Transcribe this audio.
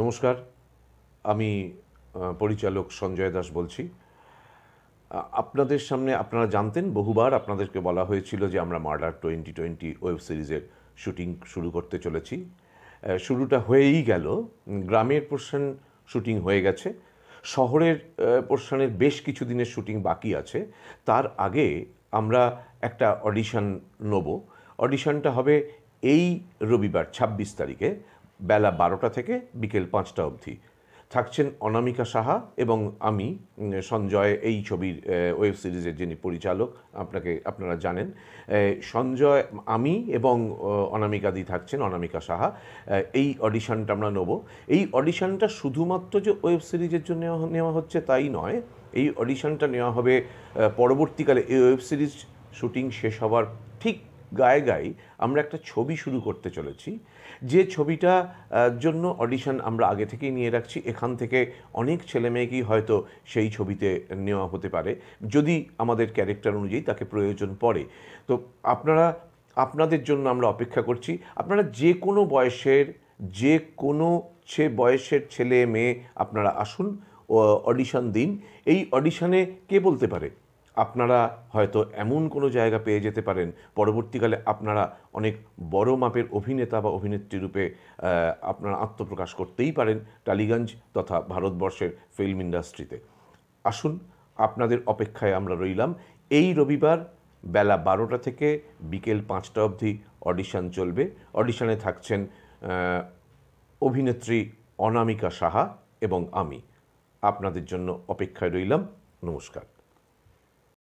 নমস্কার আমি পরিচালক সঞ্জয় দাস বলছি আপনাদের সামনে আপনারা জানতেন বহুবার আপনাদেরকে বলা হয়েছিল যে আমরা মার্ডার টোয়েন্টি টোয়েন্টি ওয়েব সিরিজের শুটিং শুরু করতে চলেছি শুরুটা হয়েই গেল গ্রামের পোর্শন শুটিং হয়ে গেছে শহরের পোর্শনের বেশ কিছু দিনের শুটিং বাকি আছে তার আগে আমরা একটা অডিশন নেব অডিশনটা হবে এই রবিবার ছাব্বিশ তারিখে বেলা বারোটা থেকে বিকেল পাঁচটা অবধি থাকছেন অনামিকা সাহা এবং আমি সঞ্জয় এই ছবির ওয়েব সিরিজের যিনি পরিচালক আপনাকে আপনারা জানেন সঞ্জয় আমি এবং অনামিকাদি থাকছেন অনামিকা সাহা এই অডিশনটা আমরা নেব এই অডিশনটা শুধুমাত্র যে ওয়েব সিরিজের জন্য নেওয়া হচ্ছে তাই নয় এই অডিশনটা নেওয়া হবে পরবর্তীকালে এই ওয়েব সিরিজ শুটিং শেষ হওয়ার ঠিক গায়ে গায়ে আমরা একটা ছবি শুরু করতে চলেছি যে ছবিটা জন্য অডিশন আমরা আগে থেকেই নিয়ে রাখছি এখান থেকে অনেক ছেলে মেয়েকেই হয়তো সেই ছবিতে নেওয়া হতে পারে যদি আমাদের ক্যারেক্টার অনুযায়ী তাকে প্রয়োজন পড়ে তো আপনারা আপনাদের জন্য আমরা অপেক্ষা করছি আপনারা যে কোনো বয়সের যে কোনো সে বয়সের ছেলে মেয়ে আপনারা আসুন অডিশন দিন এই অডিশনে কে বলতে পারে আপনারা হয়তো এমন কোনো জায়গা পেয়ে যেতে পারেন পরবর্তীকালে আপনারা অনেক বড় মাপের অভিনেতা বা অভিনেত্রী রূপে আপনারা আত্মপ্রকাশ করতেই পারেন টালিগঞ্জ তথা ভারতবর্ষের ফিল্ম ইন্ডাস্ট্রিতে আসুন আপনাদের অপেক্ষায় আমরা রইলাম এই রবিবার বেলা বারোটা থেকে বিকেল পাঁচটা অবধি অডিশন চলবে অডিশনে থাকছেন অভিনেত্রী অনামিকা সাহা এবং আমি আপনাদের জন্য অপেক্ষায় রইলাম নমস্কার